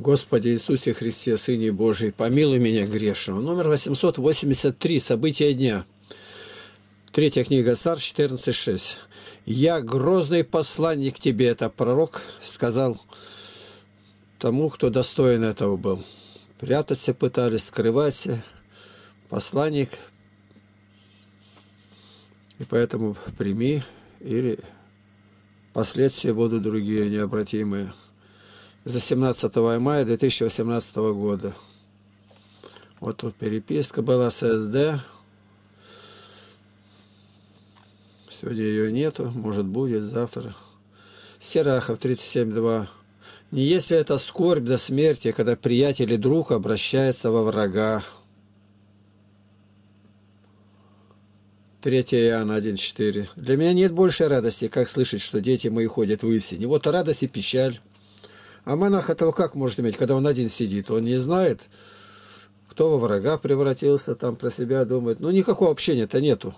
Господи Иисусе Христе, Сыне Божий, помилуй меня грешного. Номер 883. События дня. Третья книга Цар 14.6. «Я грозный посланник тебе, это пророк, сказал тому, кто достоин этого был. Прятаться пытались, скрываться. Посланник. И поэтому прими, или последствия будут другие необратимые» за 17 мая 2018 года. Вот тут переписка была с СД. Сегодня ее нету, может будет завтра. Серахов 37.2. Не если это скорбь до смерти, когда приятель и друг обращается во врага. 3 Иоанна 1.4. Для меня нет большей радости, как слышать, что дети мои ходят в истине. Вот радость и печаль. А монах этого как может иметь, когда он один сидит? Он не знает, кто во врага превратился, там про себя думает. Ну, никакого общения-то нету.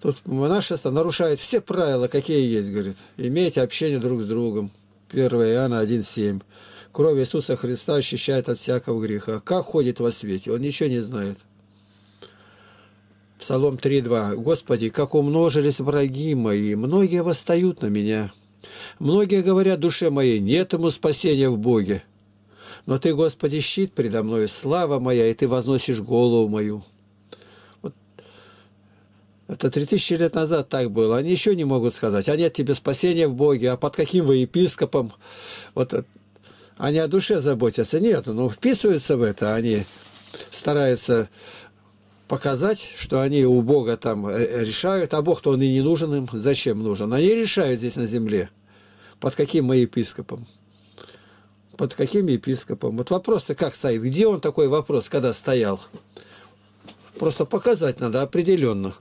Тут монашество нарушает все правила, какие есть, говорит. Имейте общение друг с другом. 1 Иоанна 1,7. Кровь Иисуса Христа очищает от всякого греха. Как ходит во свете? Он ничего не знает. Псалом 3.2. «Господи, как умножились враги мои, многие восстают на меня». Многие говорят, душе моей, нет ему спасения в Боге. Но Ты, Господи, щит предо мною, слава моя, и Ты возносишь голову мою. Вот. Это три тысячи лет назад так было. Они еще не могут сказать, а нет тебе спасения в Боге, а под каким вы епископом? Вот э, они о душе заботятся. Нет, ну вписываются в это, они стараются показать, что они у Бога там э, э, решают, а Бог-то он и не нужен им, зачем нужен? Они решают здесь на земле. Под каким мы епископом? Под каким епископом? Вот вопрос-то как стоит? Где он такой вопрос, когда стоял? Просто показать надо определенно.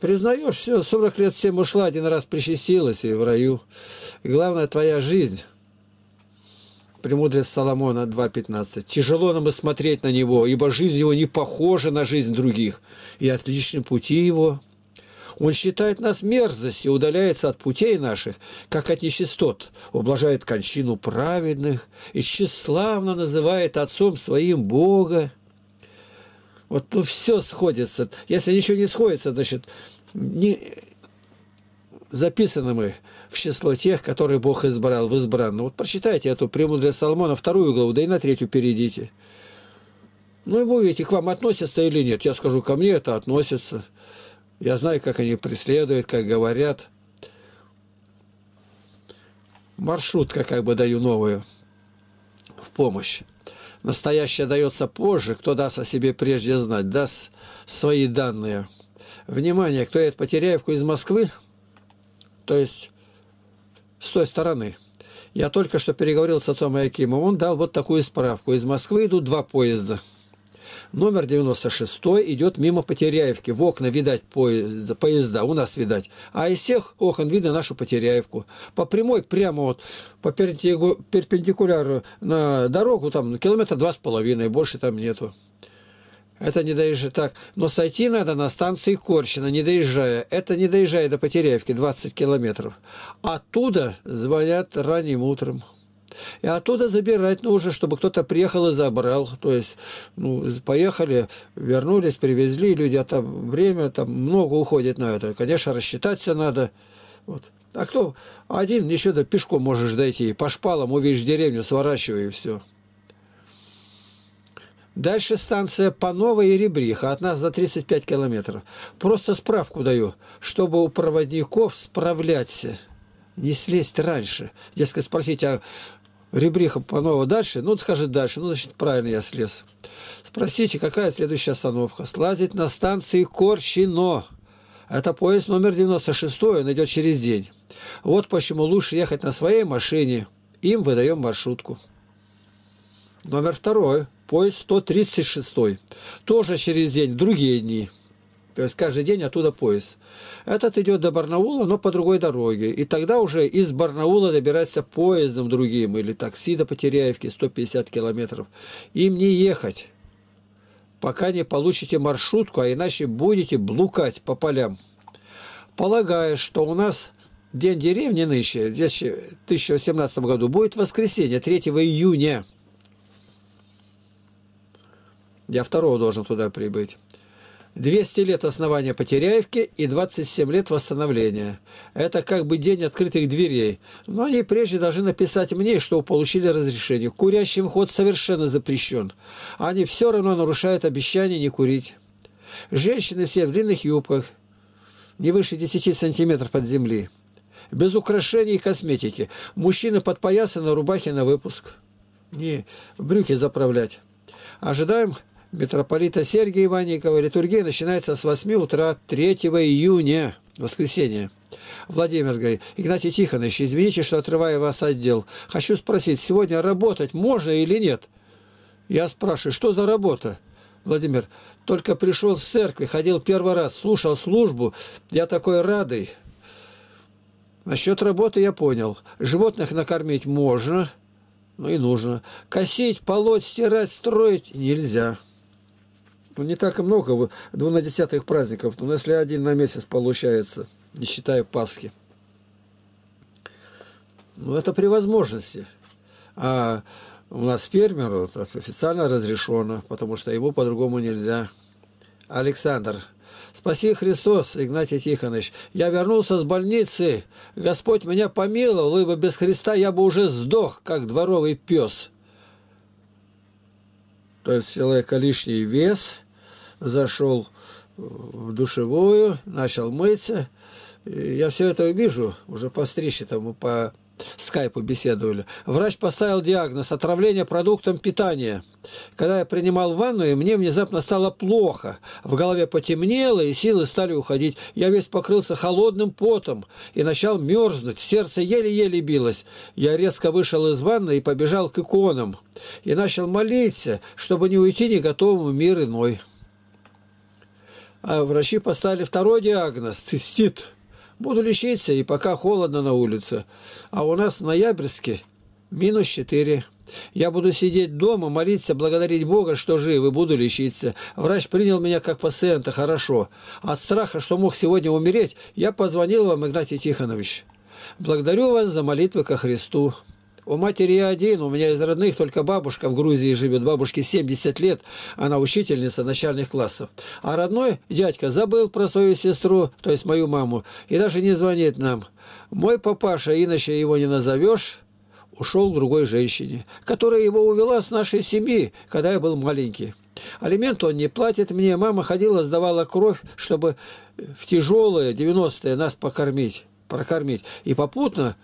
Признаешь, все, 40 лет всем ушла, один раз причастилась и в раю. И главное, твоя жизнь – Премудрость Соломона 2.15. Тяжело нам и смотреть на него, ибо жизнь его не похожа на жизнь других, и отличны пути его. Он считает нас мерзостью, удаляется от путей наших, как от нечистот, ублажает кончину праведных и тщеславно называет отцом своим Бога. Вот ну, все сходится. Если ничего не сходится, значит, не, записаны мы в число тех, которые Бог избрал в избранном. Вот прочитайте эту премудрость Соломона, вторую главу, да и на третью перейдите. Ну и вы увидите, к вам относятся или нет. Я скажу, ко мне это относится. Я знаю, как они преследуют, как говорят. Маршрутка как бы даю новую в помощь. Настоящее дается позже, кто даст о себе прежде знать, даст свои данные. Внимание, кто едет Потеряевку из Москвы – то есть с той стороны. Я только что переговорил с отцом Акимом, он дал вот такую справку. Из Москвы идут два поезда. Номер 96 идет мимо Потеряевки. В окна видать поезда, поезда, у нас видать. А из всех окон видно нашу Потеряевку. По прямой, прямо вот, по перпендикуляру на дорогу, там километра два с половиной, больше там нету. Это не доезжая. Так, но сойти надо на станции Корчина, не доезжая. Это не доезжая до Потеряевки, 20 километров. Оттуда звонят ранним утром. И оттуда забирать нужно, чтобы кто-то приехал и забрал. То есть, ну, поехали, вернулись, привезли люди, а там время, там много уходит на это. Конечно, рассчитать все надо. Вот. А кто один еще до пешком можешь дойти, по шпалам увидишь деревню, сворачивай и все. Дальше станция Панова и Ребриха, от нас за 35 километров. Просто справку даю, чтобы у проводников справляться, не слезть раньше. Дескать, спросите, а Ребриха Панова дальше? Ну, скажи дальше. Ну, значит, правильно я слез. Спросите, какая следующая остановка? Слазить на станции Корчино. Это поезд номер 96, он идет через день. Вот почему лучше ехать на своей машине. Им выдаем маршрутку. Номер второй. Поезд 136. Тоже через день, другие дни. То есть каждый день оттуда поезд. Этот идет до Барнаула, но по другой дороге. И тогда уже из Барнаула добираться поездом другим или такси до Потеряевки 150 километров. Им не ехать, пока не получите маршрутку, а иначе будете блукать по полям. Полагая, что у нас День деревни нынче, в 2018 году, будет воскресенье, 3 июня – я второго должен туда прибыть. 200 лет основания Потеряевки и 27 лет восстановления. Это как бы день открытых дверей. Но они прежде должны написать мне, что получили разрешение. Курящий ход совершенно запрещен. Они все равно нарушают обещание не курить. Женщины все в длинных юбках, не выше 10 сантиметров под земли. Без украшений и косметики. Мужчины подпоясаны на рубахе на выпуск. Не в брюки заправлять. Ожидаем митрополита Сергия Иванникова литургия начинается с 8 утра 3 июня, воскресенье. Владимир говорит, Игнатий Тихонович, извините, что отрываю вас от дел. Хочу спросить, сегодня работать можно или нет? Я спрашиваю, что за работа? Владимир, только пришел с церкви, ходил первый раз, слушал службу, я такой радый. Насчет работы я понял. Животных накормить можно, ну и нужно. Косить, полоть, стирать, строить нельзя ну, не так и много, двунадесятых праздников, но ну, если один на месяц получается, не считая Пасхи. Ну, это при возможности. А у нас фермеру официально разрешено, потому что ему по-другому нельзя. Александр, спаси Христос, Игнатий Тихонович. Я вернулся с больницы. Господь меня помиловал, ибо без Христа я бы уже сдох, как дворовый пес. То есть человека лишний вес – зашел э, в душевую, начал мыться. я все это вижу, уже по стрище там, по скайпу беседовали. Врач поставил диагноз «отравление продуктом питания». Когда я принимал ванну, и мне внезапно стало плохо. В голове потемнело, и силы стали уходить. Я весь покрылся холодным потом и начал мерзнуть. Сердце еле-еле билось. Я резко вышел из ванны и побежал к иконам. И начал молиться, чтобы не уйти не готовому мир иной. А врачи поставили второй диагноз – цистит. Буду лечиться, и пока холодно на улице. А у нас в ноябрьске минус 4. Я буду сидеть дома, молиться, благодарить Бога, что жив, и буду лечиться. Врач принял меня как пациента, хорошо. От страха, что мог сегодня умереть, я позвонил вам, Игнатий Тихонович. Благодарю вас за молитвы ко Христу. У матери я один, у меня из родных только бабушка в Грузии живет, бабушке 70 лет, она учительница начальных классов. А родной дядька забыл про свою сестру, то есть мою маму, и даже не звонит нам. Мой папаша, иначе его не назовешь, ушел к другой женщине, которая его увела с нашей семьи, когда я был маленький. Алимент он не платит мне. Мама ходила, сдавала кровь, чтобы в тяжелые 90-е нас покормить, прокормить. И попутно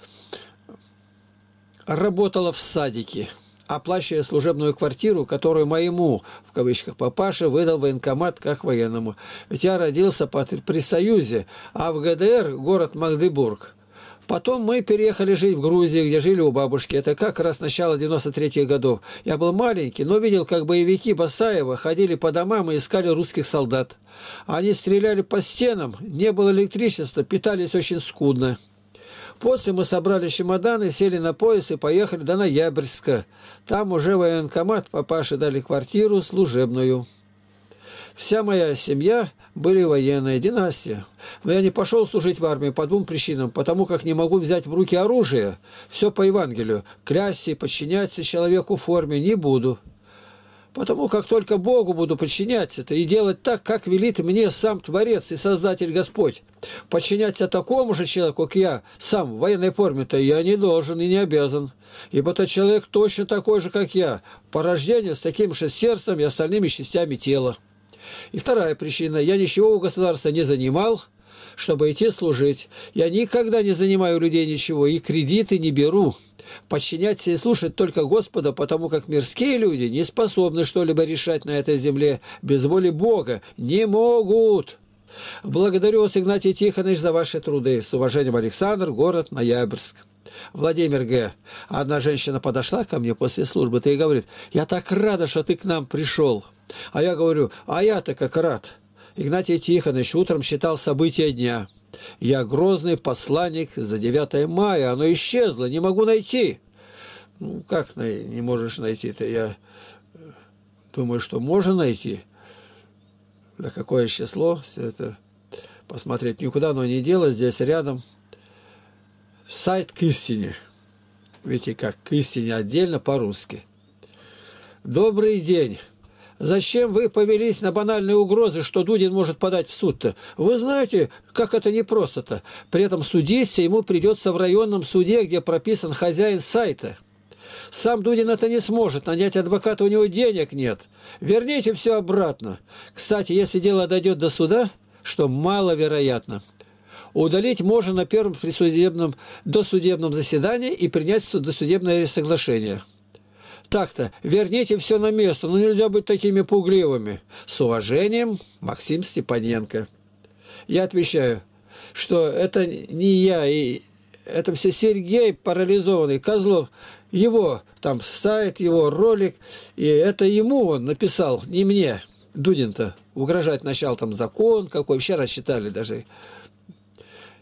работала в садике, оплачивая служебную квартиру, которую моему, в кавычках, папаше выдал военкомат как военному. Ведь я родился при Союзе, а в ГДР город Магдебург. Потом мы переехали жить в Грузию, где жили у бабушки. Это как раз начало 93-х годов. Я был маленький, но видел, как боевики Басаева ходили по домам и искали русских солдат. Они стреляли по стенам, не было электричества, питались очень скудно. После мы собрали чемоданы, сели на поезд и поехали до Ноябрьска. Там уже военкомат папаше дали квартиру служебную. Вся моя семья были военная династия. Но я не пошел служить в армию по двум причинам. Потому как не могу взять в руки оружие. Все по Евангелию. Клясться и подчиняться человеку в форме не буду. Потому как только Богу буду подчинять это и делать так, как велит мне сам Творец и Создатель Господь. Подчиняться такому же человеку, как я, сам в военной форме-то я не должен и не обязан. Ибо этот человек точно такой же, как я, по рождению с таким же сердцем и остальными частями тела. И вторая причина. Я ничего у государства не занимал, чтобы идти служить. Я никогда не занимаю людей ничего и кредиты не беру подчиняться и слушать только Господа, потому как мирские люди не способны что-либо решать на этой земле без воли Бога, не могут. Благодарю вас, Игнатий Тихонович, за ваши труды. С уважением, Александр, город Ноябрьск. Владимир Г. Одна женщина подошла ко мне после службы и говорит, «Я так рада, что ты к нам пришел». А я говорю, «А я-то как рад». Игнатий Тихонович утром считал события дня – я грозный посланник за 9 мая. Оно исчезло, не могу найти. Ну, как не можешь найти-то? Я э, думаю, что можно найти. Да какое число? Все это посмотреть никуда оно не делось. Здесь рядом сайт к истине. Видите, как к истине отдельно по-русски. Добрый день! Зачем вы повелись на банальные угрозы, что Дудин может подать в суд-то? Вы знаете, как это непросто-то. При этом судиться ему придется в районном суде, где прописан хозяин сайта. Сам Дудин это не сможет, нанять адвоката у него денег нет. Верните все обратно. Кстати, если дело дойдет до суда, что маловероятно, удалить можно на первом присудебном, досудебном заседании и принять досудебное соглашение. Так-то, верните все на место, ну нельзя быть такими пугливыми. С уважением, Максим Степаненко. Я отвечаю, что это не я, и это все Сергей парализованный, Козлов, его там сайт, его ролик, и это ему он написал, не мне, Дудин-то, угрожать начал там закон какой, вообще рассчитали даже.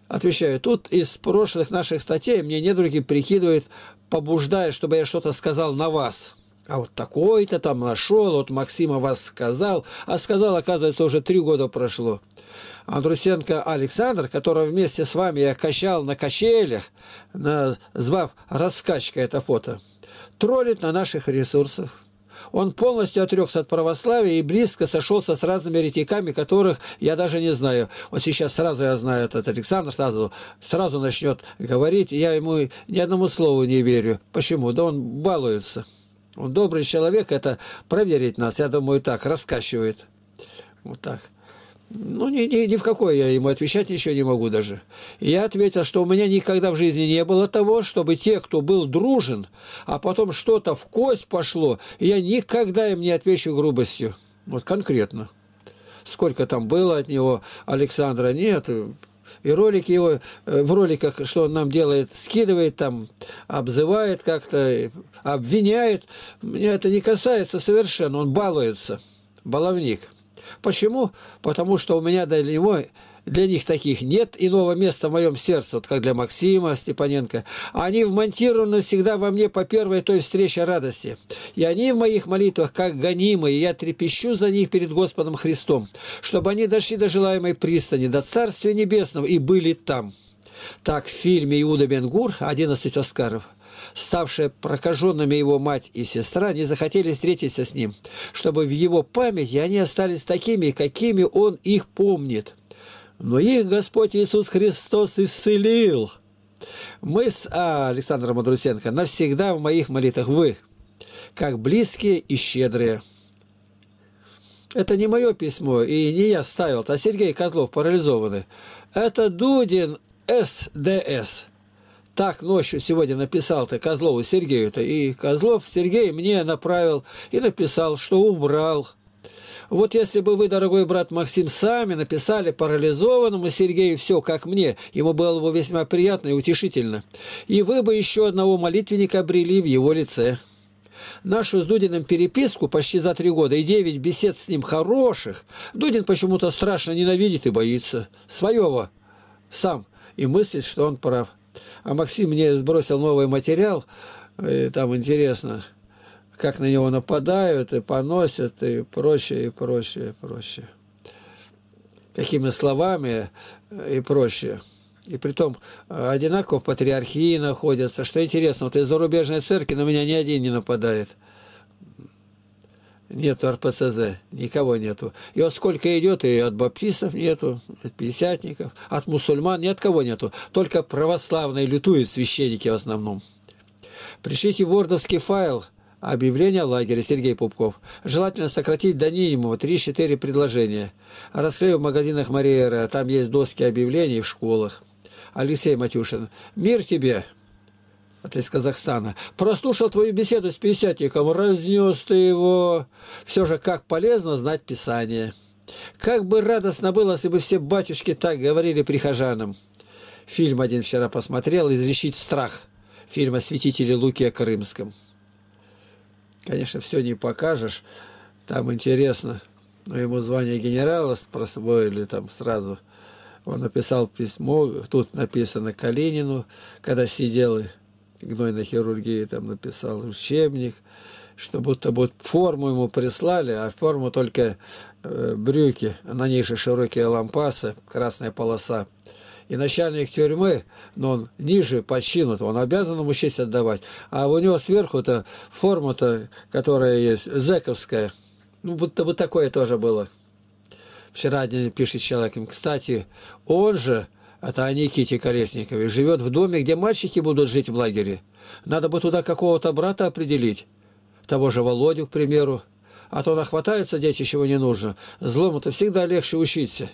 Отвечаю, тут из прошлых наших статей мне недруги прикидывают побуждает, чтобы я что-то сказал на вас. А вот такой-то там нашел, вот Максима вас сказал, а сказал, оказывается, уже три года прошло. Андрусенко Александр, которого вместе с вами я качал на качелях, назвав раскачка это фото, троллит на наших ресурсах он полностью отрекся от православия и близко сошелся с разными еретиками, которых я даже не знаю. Вот сейчас сразу я знаю этот Александр, сразу, сразу начнет говорить, я ему ни одному слову не верю. Почему? Да он балуется. Он добрый человек, это проверить нас, я думаю, так, раскачивает. Вот так. Ну, ни, ни, ни в какой я ему отвечать ничего не могу даже. И я ответил, что у меня никогда в жизни не было того, чтобы те, кто был дружен, а потом что-то в кость пошло, я никогда им не отвечу грубостью. Вот конкретно. Сколько там было от него Александра, нет, и ролики его, э, в роликах, что он нам делает, скидывает там, обзывает как-то, обвиняет. Меня это не касается совершенно, он балуется, баловник. Почему? Потому что у меня для него для них таких нет иного места в моем сердце, вот как для Максима Степаненко. Они вмонтированы всегда во мне по первой той встрече радости. И они в моих молитвах как гонимые, и я трепещу за них перед Господом Христом, чтобы они дошли до желаемой пристани, до Царствия Небесного и были там. Так в фильме «Иуда Бенгур» 11 Оскаров – Ставшие прокаженными его мать и сестра, не захотели встретиться с ним, чтобы в его памяти они остались такими, какими он их помнит. Но их Господь Иисус Христос исцелил. Мы с а. Александром Мадрусенко навсегда в моих молитвах вы, как близкие и щедрые. Это не мое письмо, и не я ставил, а Сергей Котлов парализованный. Это Дудин СДС. Так ночью сегодня написал-то Козлову Сергею-то, и Козлов Сергей мне направил и написал, что убрал. Вот если бы вы, дорогой брат Максим, сами написали парализованному Сергею все, как мне, ему было бы весьма приятно и утешительно. И вы бы еще одного молитвенника обрели в его лице. Нашу с Дудиным переписку почти за три года и девять бесед с ним хороших Дудин почему-то страшно ненавидит и боится. Своего сам и мыслит, что он прав. А Максим мне сбросил новый материал, и там интересно, как на него нападают и поносят и прочее, и прочее, и прочее. Какими словами э, и прочее. И при том э, одинаково в патриархии находятся. Что интересно, вот из зарубежной церкви на меня ни один не нападает. Нет РПЦЗ, никого нету. И вот сколько идет, и от баптистов нету, от пятидесятников, от мусульман ни от кого нету. Только православные лютуют священники в основном. Пришлите вордовский файл объявления лагеря Сергей Пупков. Желательно сократить до минимума 3-4 предложения. Расклею в магазинах Мариера, там есть доски объявлений в школах. Алексей Матюшин. Мир тебе! это из Казахстана, прослушал твою беседу с пятидесятником, разнес ты его. Все же как полезно знать Писание. Как бы радостно было, если бы все батюшки так говорили прихожанам. Фильм один вчера посмотрел «Изрешить страх» Фильма о Луки о Крымском. Конечно, все не покажешь, там интересно, но ему звание генерала присвоили там сразу. Он написал письмо, тут написано Калинину, когда сидел и гнойной хирургии, там написал учебник, что будто бы форму ему прислали, а форму только э, брюки, на ней широкие лампасы, красная полоса. И начальник тюрьмы, но он ниже по чину, он обязан ему честь отдавать. А у него сверху-то форма-то, которая есть, зэковская. Ну, будто бы такое тоже было. Вчера один пишет человеком. Кстати, он же от а Никите Колесникове, живет в доме, где мальчики будут жить в лагере. Надо бы туда какого-то брата определить, того же Володю, к примеру. А то нахватаются дети, чего не нужно. Злому-то всегда легче учиться.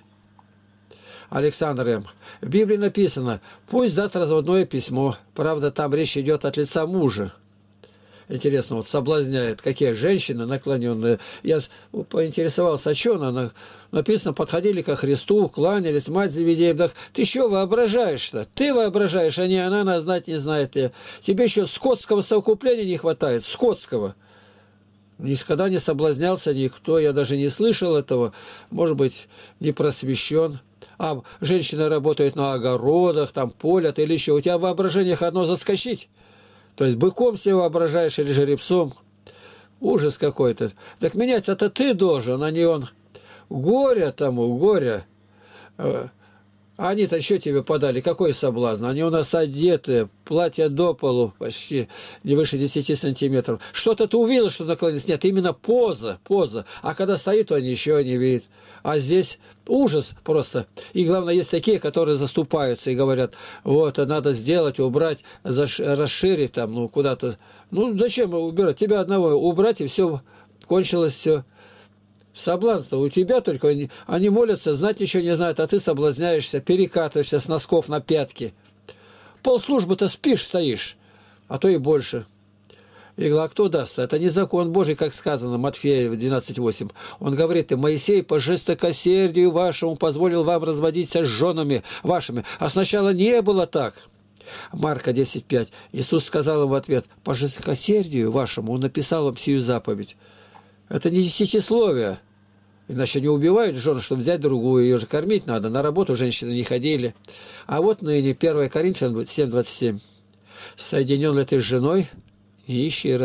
Александр М. В Библии написано «Пусть даст разводное письмо». Правда, там речь идет от лица мужа интересно, вот соблазняет, какие женщины наклоненные. Я ну, поинтересовался, а что она? Написано, подходили ко Христу, кланялись, мать Завидеевна. Ты что воображаешь-то? Ты воображаешь, а не она, она знать не знает. Э, тебе еще скотского совокупления не хватает, скотского. Никогда не соблазнялся никто, я даже не слышал этого, может быть, не просвещен. А женщина работает на огородах, там полят или еще. У тебя воображениях одно заскочить. То есть быком себя воображаешь или жеребцом. Ужас какой-то. Так менять это ты должен, а не он. Горе тому, горе. Э, они-то что тебе подали? Какой соблазн? Они у нас одеты, платья до полу почти, не выше 10 сантиметров. Что-то ты увидел, что наклонились? Нет, именно поза, поза. А когда стоит, то они еще не видят. А здесь ужас просто. И главное, есть такие, которые заступаются и говорят, вот, надо сделать, убрать, заш... расширить там, ну, куда-то. Ну, зачем убирать? Тебя одного убрать, и все, кончилось все. Соблазн-то у тебя только. Они молятся, знать ничего не знают, а ты соблазняешься, перекатываешься с носков на пятки. Пол то спишь, стоишь, а то и больше. И говорила, а кто даст? Это не закон Божий, как сказано Матфея 12.8. Он говорит, и Моисей по жестокосердию вашему позволил вам разводиться с женами вашими. А сначала не было так. Марка 10.5. Иисус сказал им в ответ, по жестокосердию вашему он написал вам всю заповедь. Это не десятисловие. Иначе не убивают жен, чтобы взять другую, ее же кормить надо. На работу женщины не ходили. А вот ныне 1 Коринфян 7.27. Соединен ли ты с женой, не ищи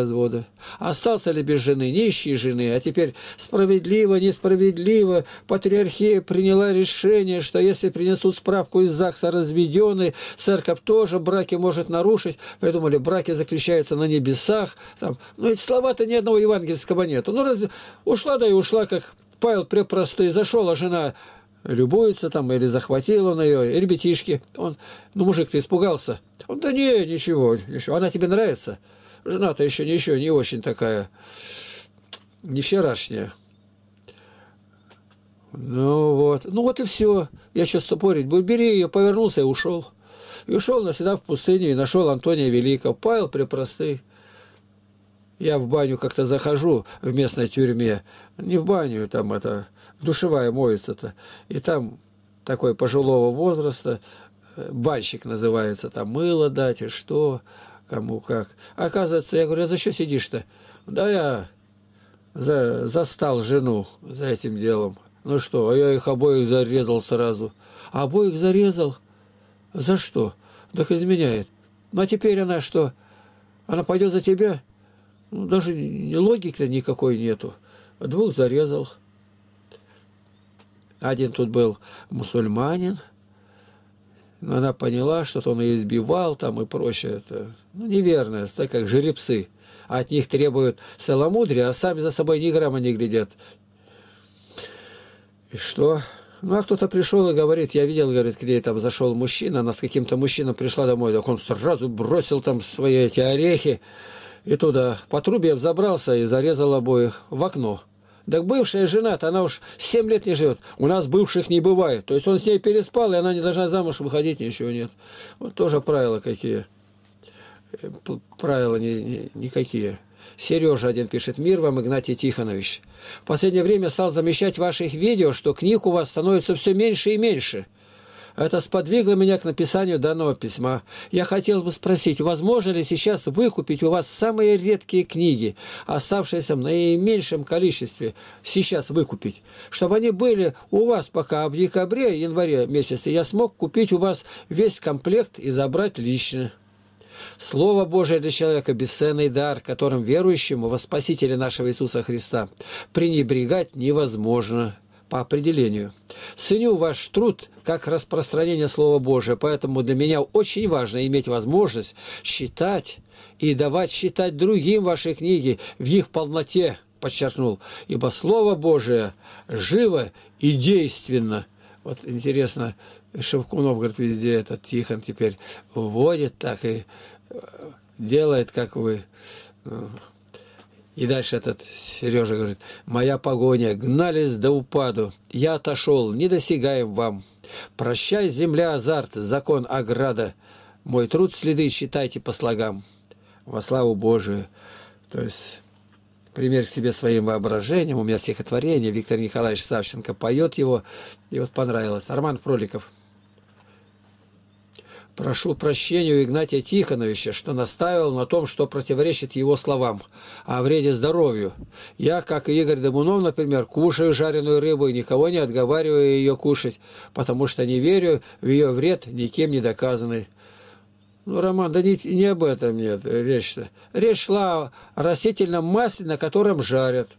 Остался ли без жены, не жены. А теперь справедливо, несправедливо, патриархия приняла решение, что если принесут справку из ЗАГСа разведенный, церковь тоже браки может нарушить. Придумали, браки заключаются на небесах. Там. Ну, эти слова-то ни одного евангельского нету. Ну, раз... ушла, да и ушла, как Павел препростый, зашел, а жена любуется там, или захватил он ее, и ребятишки. Он, ну, мужик, ты испугался? Он, да не, ничего, ничего. Она тебе нравится? Жена-то еще не, еще не очень такая, не вчерашняя. Ну вот, ну вот и все. Я сейчас спорить буду. Бери ее, повернулся и ушел. И ушел навсегда в пустыню и нашел Антония Великого. Павел препростый я в баню как-то захожу в местной тюрьме, не в баню, там это, душевая моется-то, и там такой пожилого возраста, э, банщик называется, там мыло дать и что, кому как. Оказывается, я говорю, а за что сидишь-то? Да я за, застал жену за этим делом. Ну что, а я их обоих зарезал сразу. обоих зарезал? За что? Так изменяет. Ну а теперь она что? Она пойдет за тебя? Ну, даже логики никакой нету. Двух зарезал. Один тут был мусульманин. Но она поняла, что то он ее избивал там и прочее. Это, ну, неверное, так как жеребцы. От них требуют целомудрия, а сами за собой ни грамма не глядят. И что? Ну, а кто-то пришел и говорит, я видел, говорит, к ней там зашел мужчина, она с каким-то мужчиной пришла домой, так он сразу бросил там свои эти орехи, и туда. По трубе взобрался и зарезал обоих в окно. Так бывшая жена-то, она уж семь лет не живет. У нас бывших не бывает. То есть он с ней переспал, и она не должна замуж выходить, ничего нет. Вот тоже правила какие. Э, правила не, не, никакие. Сережа один пишет, мир вам, Игнатий Тихонович. В последнее время стал замечать в ваших видео, что книг у вас становится все меньше и меньше. Это сподвигло меня к написанию данного письма. Я хотел бы спросить, возможно ли сейчас выкупить у вас самые редкие книги, оставшиеся в наименьшем количестве, сейчас выкупить, чтобы они были у вас пока в декабре, январе месяце, я смог купить у вас весь комплект и забрать лично. Слово Божие для человека – бесценный дар, которым верующему во Спасителя нашего Иисуса Христа пренебрегать невозможно по определению. Ценю ваш труд как распространение Слова Божия, поэтому для меня очень важно иметь возможность считать и давать считать другим ваши книги в их полноте, подчеркнул, ибо Слово Божие живо и действенно. Вот интересно, Шевкунов, говорит, везде этот Тихон теперь вводит так и э, делает, как вы. Ну, и дальше этот Сережа говорит, «Моя погоня, гнались до упаду, я отошел, не досягаем вам. Прощай, земля, азарт, закон, ограда, мой труд следы считайте по слогам. Во славу Божию». То есть пример к себе своим воображением. У меня стихотворение, Виктор Николаевич Савченко поет его, и вот понравилось. Арман Фроликов. Прошу прощения у Игнатия Тихоновича, что настаивал на том, что противоречит его словам о вреде здоровью. Я, как и Игорь Домунов, например, кушаю жареную рыбу и никого не отговариваю ее кушать, потому что не верю в ее вред, никем не доказанный. Ну, Роман, да не, не об этом нет э, речь-то. Речь шла о растительном масле, на котором жарят.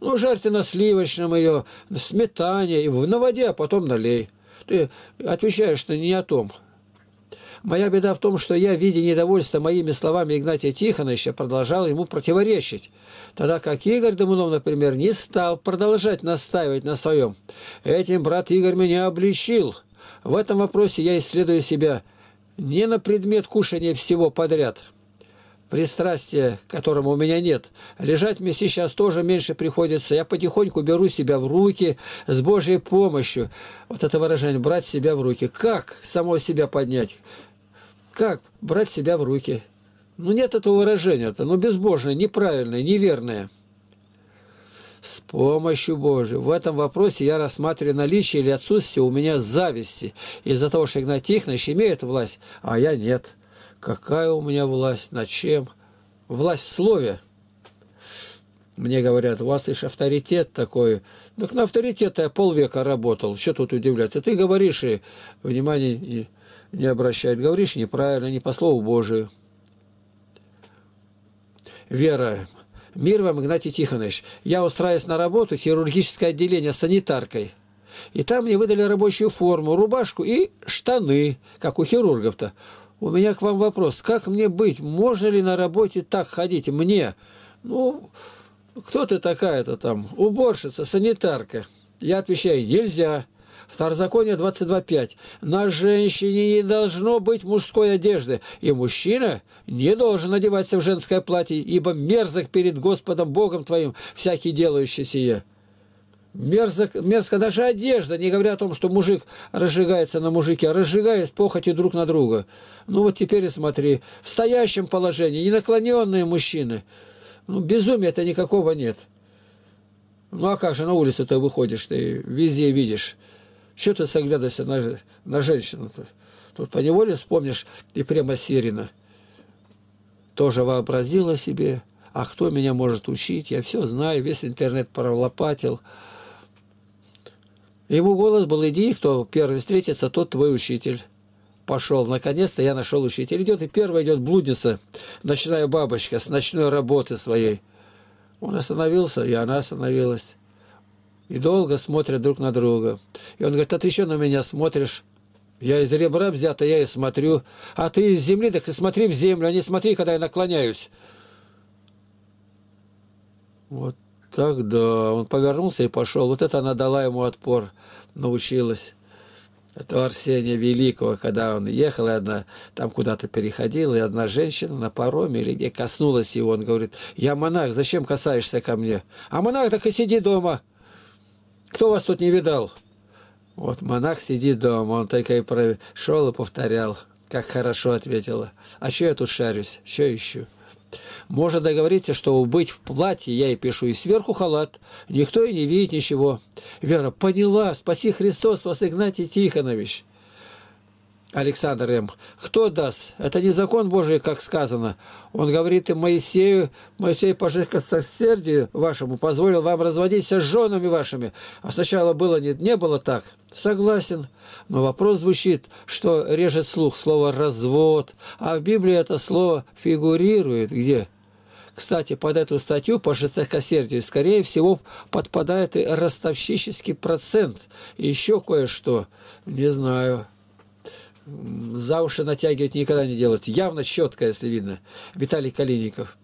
Ну, жарьте на сливочном ее, на сметане, на воде, а потом налей. Ты отвечаешь, что не о том. Моя беда в том, что я, видя недовольство моими словами Игнатия Тихоновича, продолжал ему противоречить, тогда как Игорь Домунов, например, не стал продолжать настаивать на своем. Этим брат Игорь меня обличил. В этом вопросе я исследую себя не на предмет кушания всего подряд, пристрастия, которому у меня нет. Лежать мне сейчас тоже меньше приходится. Я потихоньку беру себя в руки с Божьей помощью. Вот это выражение «брать себя в руки». Как самого себя поднять? Как брать себя в руки? Ну нет этого выражения-то, ну безбожное, неправильное, неверное. С помощью Божией. В этом вопросе я рассматриваю наличие или отсутствие у меня зависти. Из-за того, что Игнатий Тихонович имеет власть, а я нет. Какая у меня власть? Над чем? Власть в слове. Мне говорят, у вас лишь авторитет такой. Так на авторитет я полвека работал. Что тут удивляться? Ты говоришь, и, внимание, не обращает. Говоришь неправильно, не по Слову Божию. Вера. Мир вам, Игнатий Тихонович. Я устраиваюсь на работу в хирургическое отделение санитаркой. И там мне выдали рабочую форму, рубашку и штаны, как у хирургов-то. У меня к вам вопрос. Как мне быть? Можно ли на работе так ходить? Мне? Ну, кто ты такая-то там? Уборщица, санитарка. Я отвечаю, нельзя. Второзаконие 22.5. На женщине не должно быть мужской одежды, и мужчина не должен одеваться в женское платье, ибо мерзок перед Господом Богом твоим всякий делающий сие. Мерзок, мерзко даже одежда, не говоря о том, что мужик разжигается на мужике, а разжигаясь похоти друг на друга. Ну вот теперь и смотри, в стоящем положении, ненаклоненные мужчины. Ну, безумия-то никакого нет. Ну а как же на улице ты выходишь, ты везде видишь. Что ты с на, на женщину-то? Тут по неволе вспомнишь и прямо Сирина. Тоже вообразила себе, а кто меня может учить? Я все знаю, весь интернет пролопатил. Ему голос был, иди, кто первый встретится, тот твой учитель. Пошел, наконец-то я нашел учитель. Идет и первая идет блудница, ночная бабочка с ночной работы своей. Он остановился, и она остановилась и долго смотрят друг на друга. И он говорит, а ты еще на меня смотришь? Я из ребра взята, я и смотрю. А ты из земли, так ты смотри в землю, а не смотри, когда я наклоняюсь. Вот так, да. Он повернулся и пошел. Вот это она дала ему отпор, научилась. Это Арсения Великого, когда он ехал, и одна там куда-то переходила, и одна женщина на пароме или где коснулась его, он говорит, «Я монах, зачем касаешься ко мне?» «А монах так и сиди дома!» Кто вас тут не видал? Вот монах сидит дома, он только и прошел и повторял. Как хорошо ответила. А что я тут шарюсь? Что ищу? Можно договориться, что быть в платье я и пишу, и сверху халат. Никто и не видит ничего. Вера, поняла, спаси Христос вас, Игнатий Тихонович. Александр М. Кто даст? Это не закон Божий, как сказано. Он говорит и Моисею, Моисей по жестокосердию вашему позволил вам разводиться с женами вашими. А сначала было не, не было так. Согласен. Но вопрос звучит, что режет слух слово «развод». А в Библии это слово фигурирует где? Кстати, под эту статью по жестокосердию, скорее всего, подпадает и ростовщический процент. И еще кое-что. Не знаю за уши натягивать никогда не делать. Явно четко, если видно. Виталий Калиников.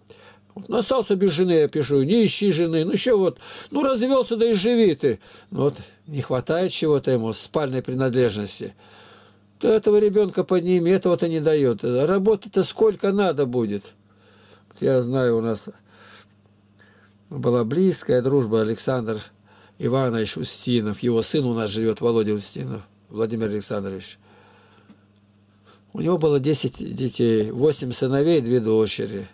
Вот, остался без жены, я пишу, не ищи жены. Ну еще вот, ну развелся, да и живи ты. Ну, вот не хватает чего-то ему, спальной принадлежности. То этого ребенка подними, этого-то не дает. Работы-то сколько надо будет. Я знаю, у нас была близкая дружба Александр Иванович Устинов. Его сын у нас живет, Володя Устинов, Владимир Александрович. У него было 10 детей, 8 сыновей и 2 дочери.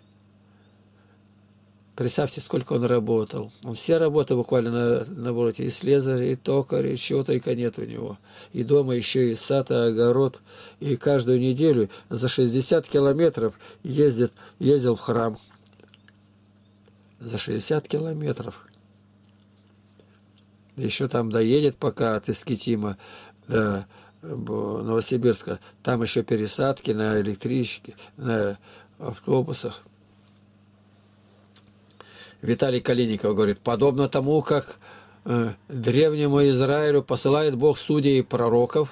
Представьте, сколько он работал. Он все работы буквально на, на вороте. И слесарь, и токарь, и чего только нет у него. И дома еще и сад, и огород. И каждую неделю за 60 километров ездит, ездил в храм. За 60 километров. Еще там доедет пока от Искитима до... Да Новосибирска. Там еще пересадки на электричке, на автобусах. Виталий Калиников говорит, подобно тому, как э, древнему Израилю посылает Бог судей и пророков,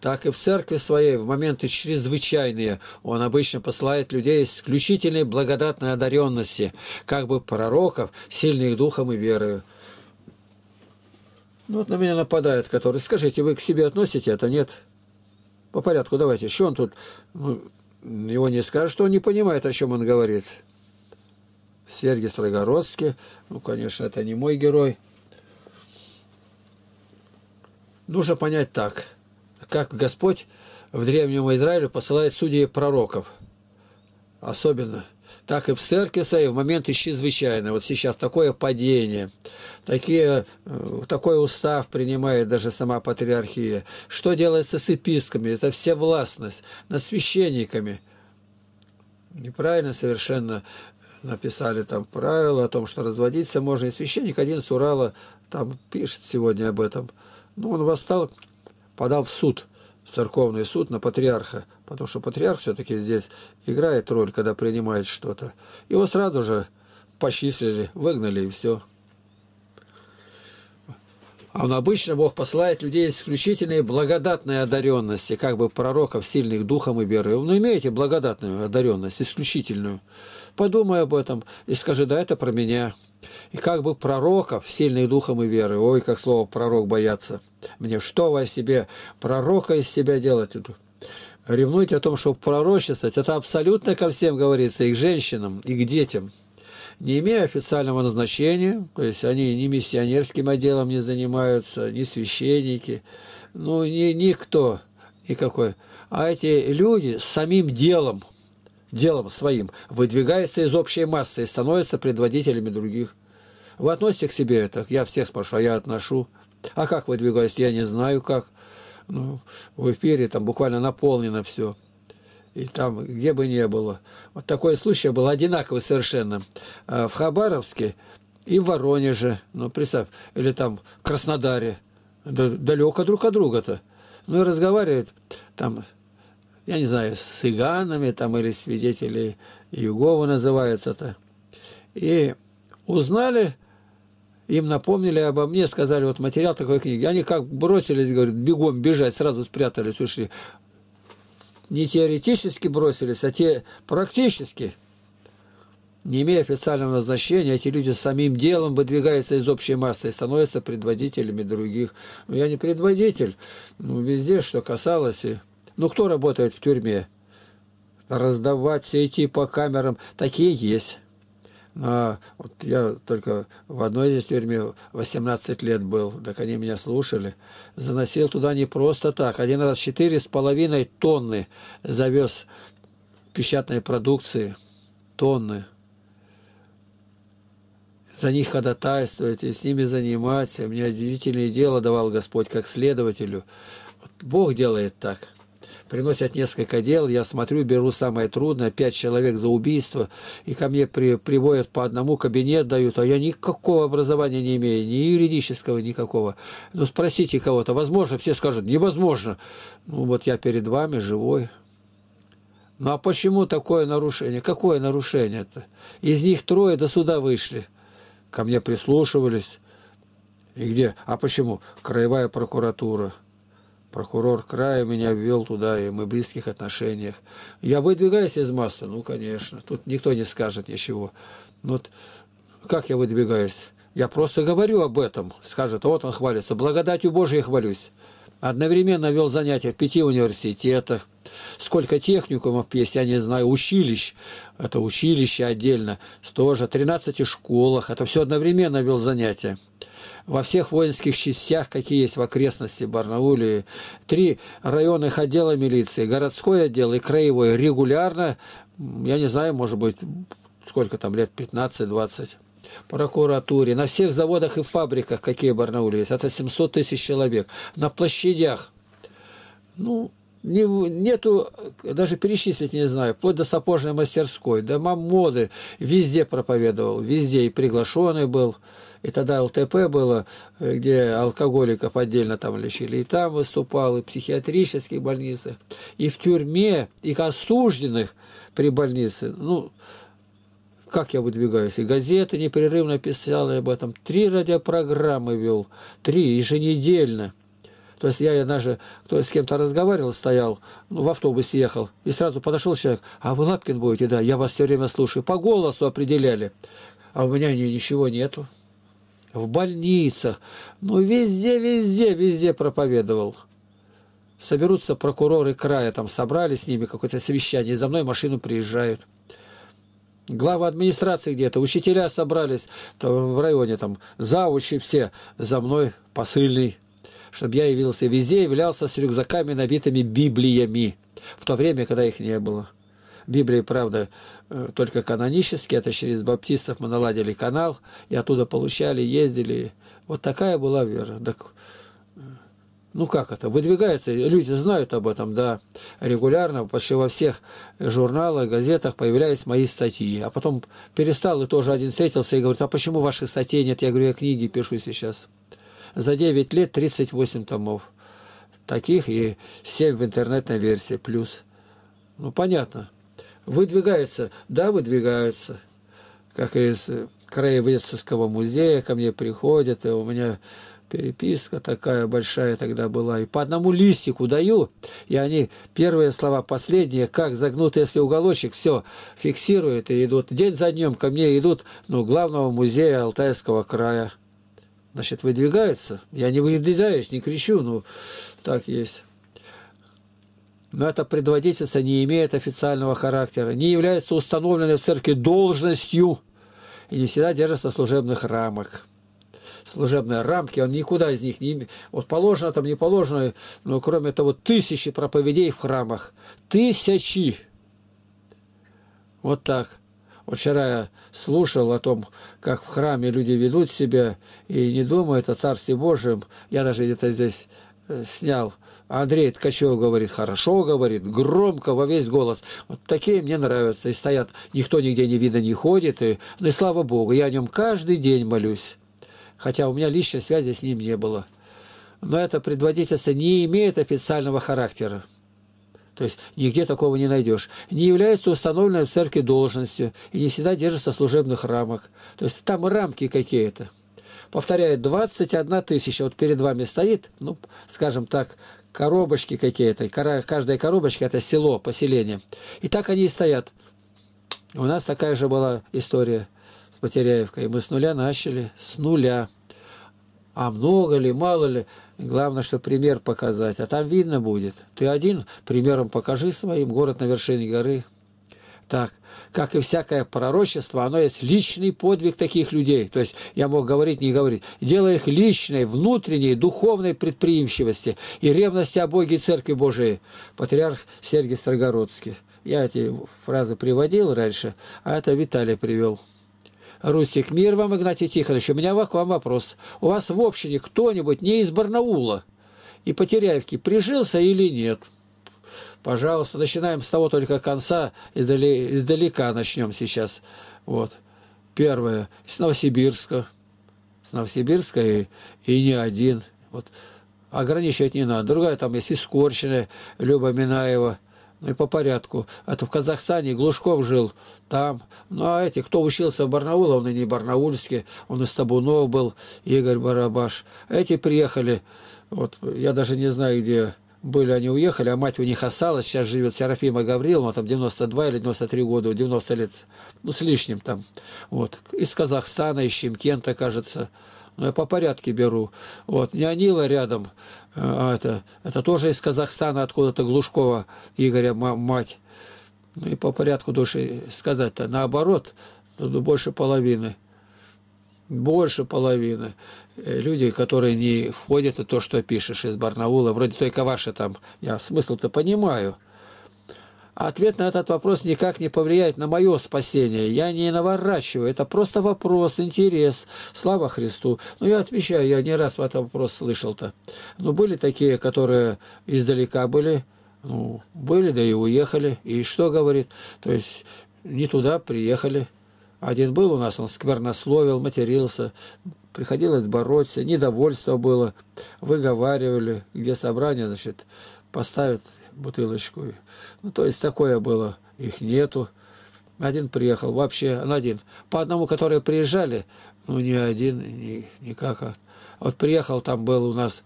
так и в церкви своей в моменты чрезвычайные он обычно посылает людей исключительной благодатной одаренности, как бы пророков, сильных духом и верою. Ну вот на меня нападает который. Скажите, вы к себе относите это? Нет. По порядку давайте. Что он тут? Ну, его не скажешь, что он не понимает, о чем он говорит. Сергей Строгородский. Ну, конечно, это не мой герой. Нужно понять так, как Господь в Древнем Израиле посылает судей пророков. Особенно – так и в Серкиса, и в моменты чрезвычайно. Вот сейчас такое падение, такие, э, такой устав принимает даже сама патриархия. Что делается с епископами? Это все властность над священниками. Неправильно совершенно написали там правила о том, что разводиться можно. И священник один с Урала там пишет сегодня об этом. Ну, он восстал, подал в суд, в церковный суд на патриарха потому что патриарх все-таки здесь играет роль, когда принимает что-то. Его сразу же посчислили, выгнали и все. А он обычно Бог посылает людей исключительной благодатной одаренности, как бы пророков, сильных духом и верой. Вы ну, имеете благодатную одаренность, исключительную. Подумай об этом и скажи, да, это про меня. И как бы пророков, сильных духом и веры. Ой, как слово пророк бояться. Мне что во себе пророка из себя делать? ревнуйте о том, чтобы пророчествовать, это абсолютно ко всем говорится, и к женщинам, и к детям. Не имея официального назначения, то есть они ни миссионерским отделом не занимаются, ни священники, ну, ни, никто никакой. А эти люди самим делом, делом своим, выдвигаются из общей массы и становятся предводителями других. Вы относите к себе это? Я всех спрашиваю, а я отношу. А как выдвигаюсь? Я не знаю, как ну, в эфире, там буквально наполнено все. И там, где бы ни было. Вот такой случай был одинаковый совершенно. Э, в Хабаровске и в Воронеже, ну, представь, или там в Краснодаре. Далеко друг от друга-то. Ну, и разговаривает там, я не знаю, с цыганами там или свидетели Югова называется то И узнали, им напомнили обо мне, сказали, вот материал такой книги. Они как бросились, говорят, бегом бежать, сразу спрятались, ушли. Не теоретически бросились, а те практически. Не имея официального назначения, эти люди самим делом выдвигаются из общей массы и становятся предводителями других. Но ну, я не предводитель. Ну, везде, что касалось. И... Ну, кто работает в тюрьме? Раздавать все идти по камерам. Такие есть на... Вот я только в одной здесь тюрьме 18 лет был, так они меня слушали. Заносил туда не просто так. Один раз 4,5 тонны завез печатной продукции. Тонны. За них ходатайствовать и с ними заниматься. Мне удивительное дело давал Господь как следователю. Вот Бог делает так приносят несколько дел, я смотрю, беру самое трудное, пять человек за убийство, и ко мне при, приводят по одному, кабинет дают, а я никакого образования не имею, ни юридического, никакого. Ну, спросите кого-то, возможно, все скажут, невозможно. Ну, вот я перед вами живой. Ну, а почему такое нарушение? Какое нарушение-то? Из них трое до суда вышли. Ко мне прислушивались. И где? А почему? Краевая прокуратура. Прокурор края меня ввел туда, и мы в близких отношениях. Я выдвигаюсь из массы? Ну, конечно. Тут никто не скажет ничего. Но ну, вот как я выдвигаюсь? Я просто говорю об этом. Скажет, вот он хвалится. Благодатью Божией хвалюсь. Одновременно вел занятия в пяти университетах. Сколько техникумов есть, я не знаю, училищ. Это училище отдельно. Тоже. 13 школах. Это все одновременно вел занятия во всех воинских частях, какие есть в окрестности Барнауле. Три районных отдела милиции, городской отдел и краевой регулярно, я не знаю, может быть, сколько там лет, 15-20 прокуратуре, на всех заводах и фабриках, какие Барнауле есть, это 700 тысяч человек, на площадях, ну, не, нету, даже перечислить не знаю, вплоть до сапожной мастерской, дома моды, везде проповедовал, везде и приглашенный был и тогда ЛТП было, э, где алкоголиков отдельно там лечили, и там выступал, и в психиатрических больницах, и в тюрьме, и осужденных при больнице. Ну, как я выдвигаюсь, и газеты непрерывно писали об этом, три радиопрограммы вел, три еженедельно. То есть я даже кто, с кем-то разговаривал, стоял, ну, в автобусе ехал, и сразу подошел человек, а вы Лапкин будете, да, я вас все время слушаю, по голосу определяли, а у меня ничего нету в больницах, ну везде, везде, везде проповедовал. Соберутся прокуроры края, там собрали с ними какое-то совещание, за мной машину приезжают. Глава администрации где-то, учителя собрались там, в районе, там заучи все, за мной посыльный, чтобы я явился везде, являлся с рюкзаками, набитыми библиями, в то время, когда их не было. Библии, правда, э, только канонически, это через баптистов мы наладили канал, и оттуда получали, ездили. Вот такая была вера. Так, э, ну как это, выдвигается, люди знают об этом, да, регулярно, почти во всех журналах, газетах появлялись мои статьи. А потом перестал, и тоже один встретился и говорит, а почему ваши статей нет? Я говорю, я книги пишу сейчас. За 9 лет 38 томов таких и 7 в интернетной версии плюс. Ну, понятно. Выдвигаются? Да, выдвигаются. Как из краеведческого музея ко мне приходят, и у меня переписка такая большая тогда была. И по одному листику даю, и они первые слова, последние, как загнут, если уголочек, все фиксируют и идут. День за днем ко мне идут, ну, главного музея Алтайского края. Значит, выдвигаются. Я не выдвигаюсь, не кричу, но ну, так есть но это предводительство не имеет официального характера, не является установленной в церкви должностью и не всегда держится служебных рамок. Служебные рамки, он никуда из них не... Вот положено там, не положено, но кроме того, тысячи проповедей в храмах. Тысячи! Вот так. Вот вчера я слушал о том, как в храме люди ведут себя и не думают о Царстве Божьем. Я даже где-то здесь э, снял Андрей Ткачев говорит хорошо, говорит громко, во весь голос. Вот такие мне нравятся. И стоят, никто нигде не видно, не ходит. И, ну и слава Богу, я о нем каждый день молюсь. Хотя у меня личной связи с ним не было. Но это предводительство не имеет официального характера. То есть нигде такого не найдешь. Не является установленной в церкви должностью и не всегда держится служебных рамок. То есть там рамки какие-то. Повторяю, 21 тысяча вот перед вами стоит, ну, скажем так, коробочки какие-то. Каждая коробочка – это село, поселение. И так они и стоят. У нас такая же была история с Потеряевкой. мы с нуля начали, с нуля. А много ли, мало ли, главное, что пример показать. А там видно будет. Ты один примером покажи своим город на вершине горы – так, как и всякое пророчество, оно есть личный подвиг таких людей. То есть я мог говорить, не говорить. Дело их личной, внутренней, духовной предприимчивости и ревности о Боге и Церкви Божией. Патриарх Сергий Строгородский. Я эти фразы приводил раньше, а это Виталий привел. Рустик, мир вам, Игнатий Тихонович. У меня к вам вопрос. У вас в общине кто-нибудь не из Барнаула и Потеряевки прижился или нет?» Пожалуйста, начинаем с того только конца, издали, издалека начнем сейчас. Вот. Первое, с Новосибирска. С Новосибирска и, и не один. Вот. Ограничивать не надо. Другая там есть Искорчина, Люба Минаева. Ну и по порядку. Это а в Казахстане Глушков жил там. Ну а эти, кто учился в Барнауле, он и не Барнаульске, он из Табунова был, Игорь Барабаш. Эти приехали, вот я даже не знаю, где были, они уехали, а мать у них осталась, сейчас живет Серафима Гаврилова, там 92 или 93 года, 90 лет, ну, с лишним там, вот, из Казахстана, из Чемкента, кажется, ну я по порядке беру. Вот, Неонила рядом, э, а это, это тоже из Казахстана, откуда-то Глушкова Игоря мать. Ну и по порядку души сказать-то, наоборот, ну, больше половины – больше половины э, люди, которые не входят в то, что пишешь из Барнаула. Вроде только ваши там, я смысл-то понимаю. Ответ на этот вопрос никак не повлияет на мое спасение. Я не наворачиваю. Это просто вопрос, интерес. Слава Христу. Ну, я отвечаю, я не раз в этот вопрос слышал-то. Но ну, были такие, которые издалека были. Ну, были, да и уехали. И что говорит? То есть не туда приехали. Один был у нас, он сквернословил, матерился, приходилось бороться, недовольство было, выговаривали, где собрание, значит, поставят бутылочку. Ну, то есть такое было, их нету. Один приехал, вообще он один. По одному, которые приезжали, ну, не один, ни, никак. Вот приехал, там был у нас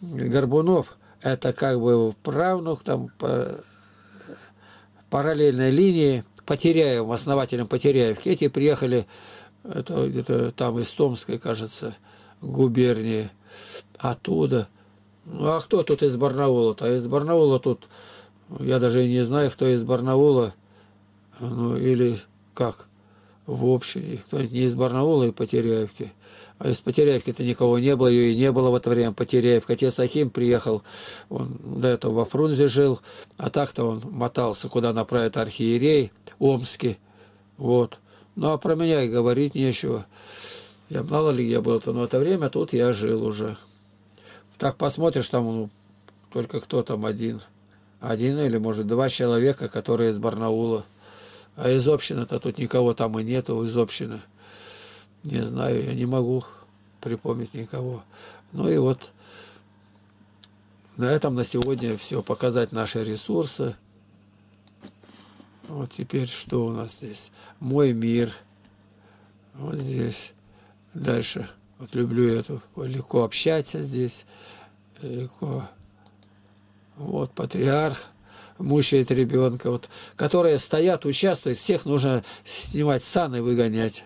Горбунов, это как бы правнук, там по параллельной линии, Потеряев, основателем Потеряев. Эти приехали это, это, там из Томской, кажется, губернии, оттуда. Ну, а кто тут из Барнаула-то? А из Барнаула тут, я даже не знаю, кто из Барнаула, ну или как в общине, кто-нибудь не из Барнаула и Потеряевки. А из Потеряевки-то никого не было, ее и не было в это время, Потеряевка. Отец Аким приехал, он до этого во Фрунзе жил, а так-то он мотался, куда направит архиерей, Омский, вот. Ну, а про меня и говорить нечего. Я мало ли где был-то, но это время тут я жил уже. Так посмотришь, там ну, только кто там один. Один или, может, два человека, которые из Барнаула. А из общины-то тут никого там и нету, из общины. Не знаю, я не могу припомнить никого. Ну и вот на этом на сегодня все. Показать наши ресурсы. Вот теперь что у нас здесь? Мой мир. Вот здесь. Дальше. Вот люблю эту. Легко общаться здесь. Легко. Вот патриарх мучает ребенка, вот, которые стоят, участвуют, всех нужно снимать саны выгонять.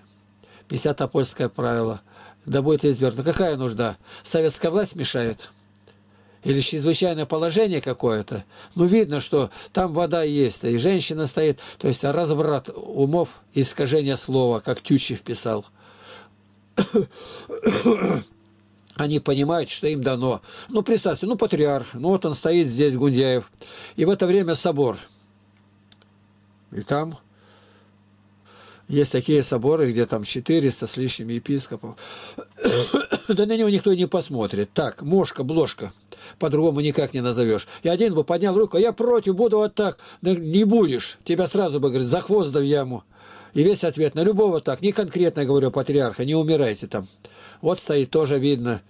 50 апостольское правило. Да будет извергнуто. Какая нужда? Советская власть мешает? Или чрезвычайное положение какое-то? Ну, видно, что там вода есть, и женщина стоит. То есть разврат умов, искажение слова, как Тючев писал они понимают, что им дано. Ну, представьте, ну, патриарх, ну, вот он стоит здесь, Гундяев, и в это время собор. И там есть такие соборы, где там 400 с лишним епископов. да на него никто не посмотрит. Так, мошка, бложка. По-другому никак не назовешь. И один бы поднял руку, я против, буду вот так. Да не будешь. Тебя сразу бы, говорит, за хвост да в яму. И весь ответ на любого так. Не конкретно говорю патриарха, не умирайте там. Вот стоит, тоже видно.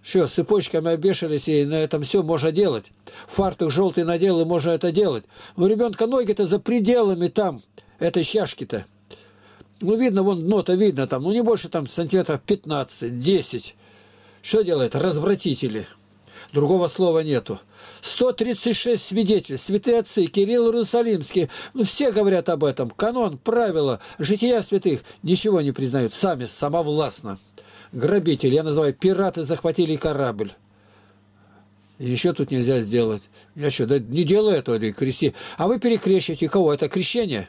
Все, цепочками обешались, и на этом все можно делать. Фартук желтый надел, и можно это делать. Но ребенка ноги-то за пределами там, этой чашки-то. Ну, видно, вон дно-то видно там, ну, не больше там сантиметров 15-10. Что делает? Развратители. Другого слова нету. 136 свидетель, святые отцы, Кирилл Иерусалимский. Ну, все говорят об этом. Канон, правила, жития святых. Ничего не признают. Сами, самовластно грабители, я называю, пираты захватили корабль. И еще тут нельзя сделать. Я что, да не делаю этого, да, крести. А вы перекрещиваете кого? Это крещение?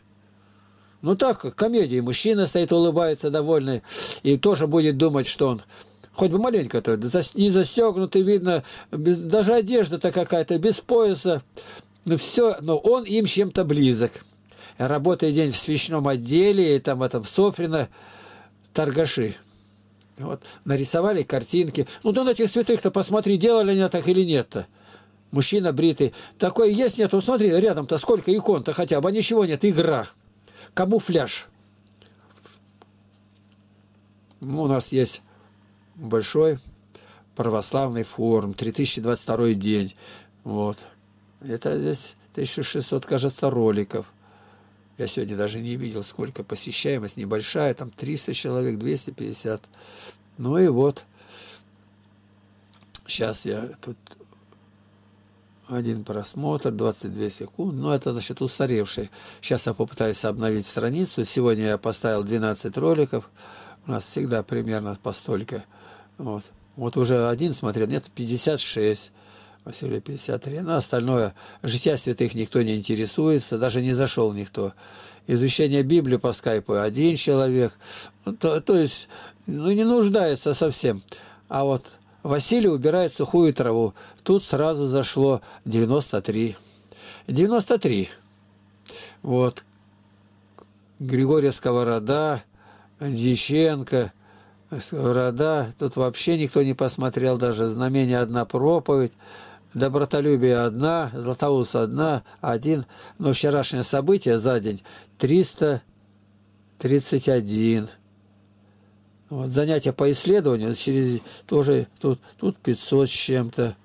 Ну так, комедия. Мужчина стоит, улыбается, довольный, и тоже будет думать, что он хоть бы маленько-то, не застегнутый, видно, без, даже одежда-то какая-то, без пояса. Ну все, но он им чем-то близок. Работает день в свечном отделе, и там в этом Софрино, торгаши. Вот. Нарисовали картинки. Ну, да на этих святых-то посмотри, делали они так или нет-то. Мужчина бритый. Такой есть, нет? Ну, смотри, рядом-то сколько икон-то хотя бы. А ничего нет, игра. Камуфляж. Ну, у нас есть большой православный форум, 3022 день. Вот. Это здесь 1600, кажется, роликов. Я сегодня даже не видел, сколько посещаемость небольшая, там 300 человек, 250. Ну и вот, сейчас я тут один просмотр, 22 секунд. Ну, это, значит, устаревший. Сейчас я попытаюсь обновить страницу. Сегодня я поставил 12 роликов. У нас всегда примерно по столько. Вот. Вот уже один смотрел, нет, 56. Василия 53. Ну, остальное. Жития святых никто не интересуется, даже не зашел никто. Изучение Библии по скайпу один человек. Ну, то, то есть, ну, не нуждается совсем. А вот Василий убирает сухую траву. Тут сразу зашло 93. 93. Вот. Григория Сковорода, Дьяченко – Сковорода, тут вообще никто не посмотрел даже знамение «Одна проповедь» добротолюбие одна, Златоуст одна, один, но вчерашнее событие за день 331. Вот, занятия по исследованию через тоже тут, тут 500 с чем-то.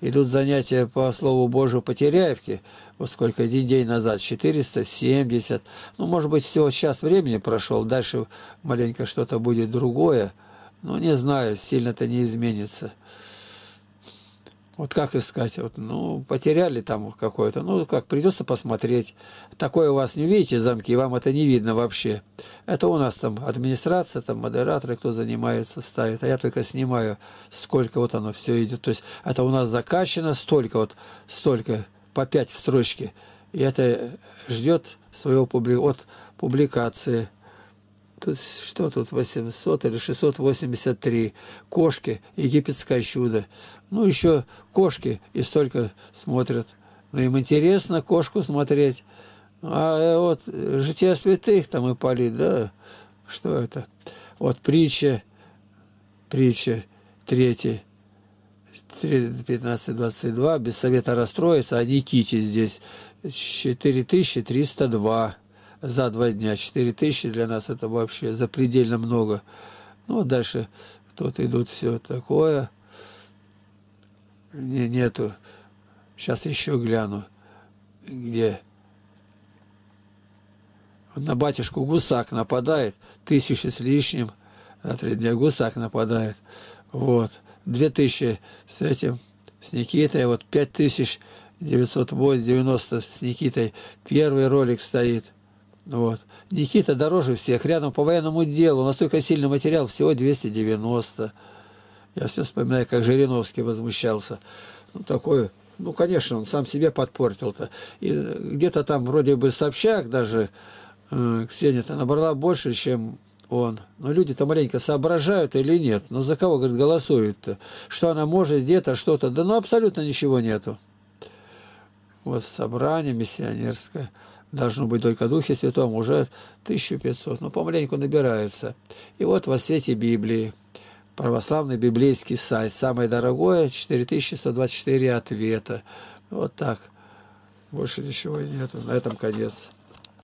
Идут занятия по Слову Божию Потеряевки, вот сколько, один день назад, 470. Ну, может быть, всего сейчас времени прошел, дальше маленько что-то будет другое. Но не знаю, сильно-то не изменится. Вот как искать? Вот, ну, потеряли там какое-то. Ну, как, придется посмотреть. Такое у вас не видите замки, вам это не видно вообще. Это у нас там администрация, там модераторы, кто занимается, ставит. А я только снимаю, сколько вот оно все идет. То есть это у нас закачано столько, вот столько, по пять в строчке. И это ждет своего публи... от публикации. Тут, что тут, 800 или 683 кошки, египетское чудо. Ну, еще кошки и столько смотрят. Но ну, им интересно кошку смотреть. А э, вот «Житие святых» там и пали да, что это? Вот притча, притча 3, 15-22, без совета расстроиться, а Никите здесь 4302 за два дня. 4 тысячи для нас это вообще запредельно много. Ну, а дальше тут идут все такое. Не, нету. Сейчас еще гляну, где... На батюшку гусак нападает, тысячи с лишним, на три дня гусак нападает. Вот, две тысячи с этим, с Никитой, вот пять тысяч девяносто с Никитой. Первый ролик стоит – вот. Никита дороже всех, рядом по военному делу, настолько сильный материал, всего 290. Я все вспоминаю, как Жириновский возмущался. Ну, такой, ну, конечно, он сам себе подпортил-то. И где-то там вроде бы Собчак даже, э, Ксения-то набрала больше, чем он. Но люди-то маленько соображают или нет. Но ну, за кого, говорит, голосуют-то? Что она может, где-то что-то? Да ну, абсолютно ничего нету. Вот собрание миссионерское должно быть только о Духе Святом, уже 1500, но ну, помаленьку набирается. И вот во свете Библии, православный библейский сайт, самое дорогое, 4124 ответа. Вот так. Больше ничего и нету. На этом конец.